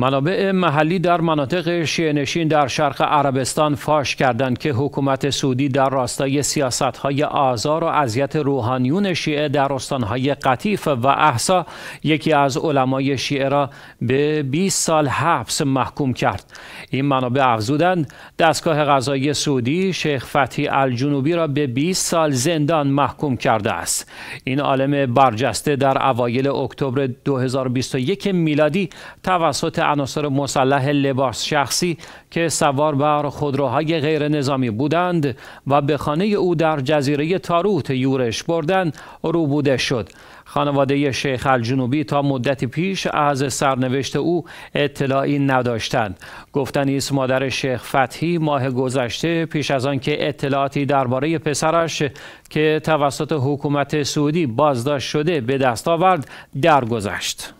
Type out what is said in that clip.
منابع محلی در مناطق نشین در شرق عربستان فاش کردند که حکومت سعودی در راستای های آزار و اذیت روحانیون شیعه در استانهای قطیف و احسا یکی از علمای شیعه را به 20 سال حبس محکوم کرد این منابع افزودند دستگاه غذایی سعودی شیخ فتی الجنوبی را به 20 سال زندان محکوم کرده است این عالم برجسته در اوایل اکتبر 2021 میلادی توسط عناصر مسلح لباس شخصی که سوار بر خودروهای غیر نظامی بودند و به خانه او در جزیره تاروت یورش بردن روبوده شد. خانواده شیخ الجنوبی تا مدتی پیش از سرنوشت او اطلاعی نداشتند گفتن است مادر شیخ فتحی ماه گذشته پیش از آنکه اطلاعاتی درباره پسرش که توسط حکومت سعودی بازداشت شده به دست آورد درگذشت